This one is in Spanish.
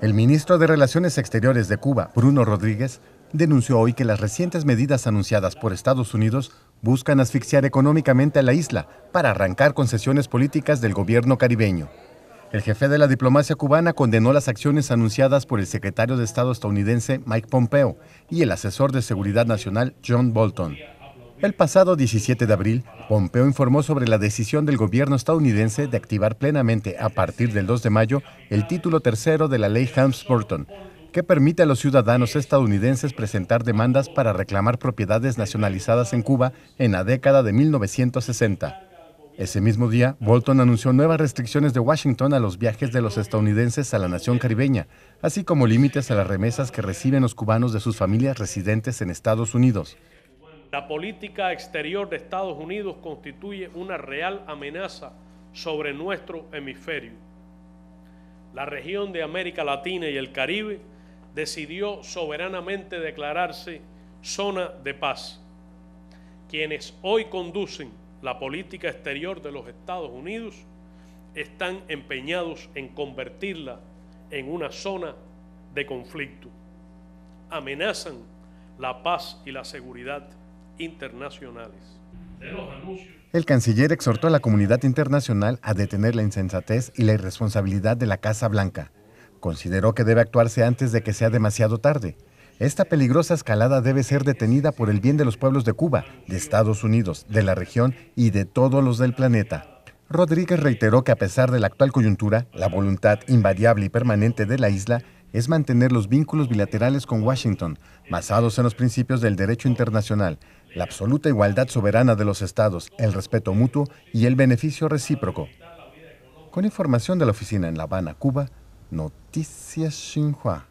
El ministro de Relaciones Exteriores de Cuba, Bruno Rodríguez, denunció hoy que las recientes medidas anunciadas por Estados Unidos buscan asfixiar económicamente a la isla para arrancar concesiones políticas del gobierno caribeño. El jefe de la diplomacia cubana condenó las acciones anunciadas por el secretario de Estado estadounidense Mike Pompeo y el asesor de Seguridad Nacional John Bolton. El pasado 17 de abril, Pompeo informó sobre la decisión del gobierno estadounidense de activar plenamente, a partir del 2 de mayo, el título tercero de la ley Helms-Burton, que permite a los ciudadanos estadounidenses presentar demandas para reclamar propiedades nacionalizadas en Cuba en la década de 1960. Ese mismo día, Bolton anunció nuevas restricciones de Washington a los viajes de los estadounidenses a la nación caribeña, así como límites a las remesas que reciben los cubanos de sus familias residentes en Estados Unidos. La política exterior de Estados Unidos constituye una real amenaza sobre nuestro hemisferio. La región de América Latina y el Caribe decidió soberanamente declararse zona de paz. Quienes hoy conducen la política exterior de los Estados Unidos están empeñados en convertirla en una zona de conflicto. Amenazan la paz y la seguridad internacionales. El canciller exhortó a la comunidad internacional a detener la insensatez y la irresponsabilidad de la Casa Blanca. Consideró que debe actuarse antes de que sea demasiado tarde. Esta peligrosa escalada debe ser detenida por el bien de los pueblos de Cuba, de Estados Unidos, de la región y de todos los del planeta. Rodríguez reiteró que a pesar de la actual coyuntura, la voluntad invariable y permanente de la isla es mantener los vínculos bilaterales con Washington, basados en los principios del derecho internacional, la absoluta igualdad soberana de los estados, el respeto mutuo y el beneficio recíproco. Con información de la oficina en La Habana, Cuba, Noticias Xinhua.